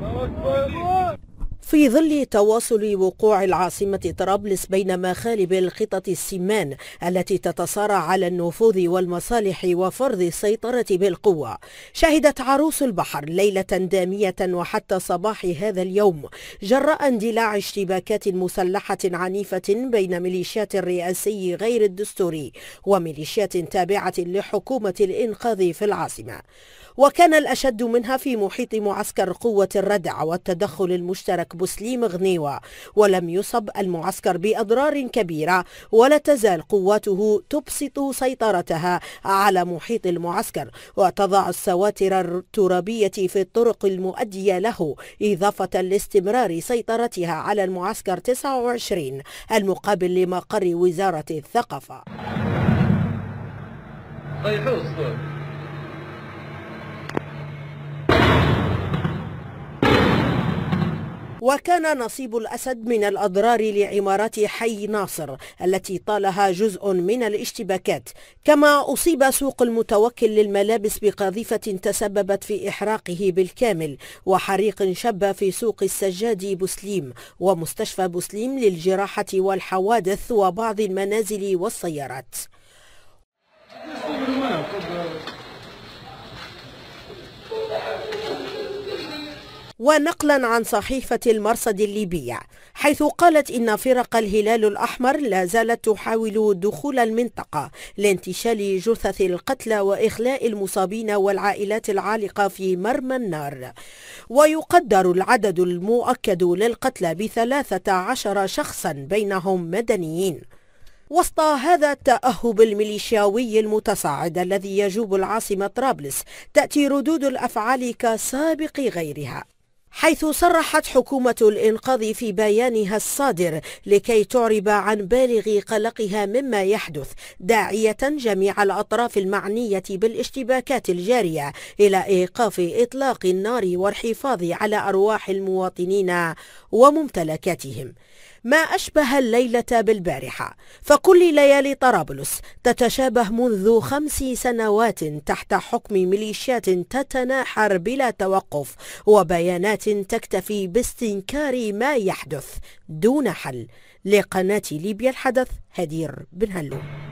Lord, Lord, Lord. في ظل تواصل وقوع العاصمة طرابلس بين مخالب الخطط السمان التي تتصارع على النفوذ والمصالح وفرض السيطرة بالقوة شهدت عروس البحر ليلة دامية وحتى صباح هذا اليوم جراء اندلاع اشتباكات مسلحة عنيفة بين ميليشيات الرئاسي غير الدستوري وميليشيات تابعة لحكومة الإنقاذ في العاصمة وكان الأشد منها في محيط معسكر قوة الردع والتدخل المشترك بوسليم غنيوة ولم يصب المعسكر بأضرار كبيرة ولا تزال قواته تبسط سيطرتها على محيط المعسكر وتضع السواتر الترابية في الطرق المؤدية له إضافة لاستمرار سيطرتها على المعسكر 29 المقابل لمقر وزارة الثقافة وكان نصيب الأسد من الأضرار لعمارات حي ناصر التي طالها جزء من الاشتباكات كما أصيب سوق المتوكل للملابس بقذيفة تسببت في إحراقه بالكامل وحريق شب في سوق السجاد بسليم ومستشفى بسليم للجراحة والحوادث وبعض المنازل والسيارات ونقلا عن صحيفة المرصد الليبية حيث قالت إن فرق الهلال الأحمر لا زالت تحاول دخول المنطقة لانتشال جثث القتلى وإخلاء المصابين والعائلات العالقة في مرمى النار ويقدر العدد المؤكد للقتلى بثلاثة عشر شخصا بينهم مدنيين وسط هذا التأهب الميليشياوي المتصاعد الذي يجوب العاصمة طرابلس تأتي ردود الأفعال كسابق غيرها حيث صرحت حكومة الإنقاذ في بيانها الصادر لكي تعرب عن بالغ قلقها مما يحدث داعية جميع الأطراف المعنية بالاشتباكات الجارية إلى إيقاف إطلاق النار والحفاظ على أرواح المواطنين وممتلكاتهم ما أشبه الليلة بالبارحة فكل ليالي طرابلس تتشابه منذ خمس سنوات تحت حكم ميليشيات تتناحر بلا توقف وبيانات تكتفي باستنكار ما يحدث دون حل لقناة ليبيا الحدث هدير بن هلو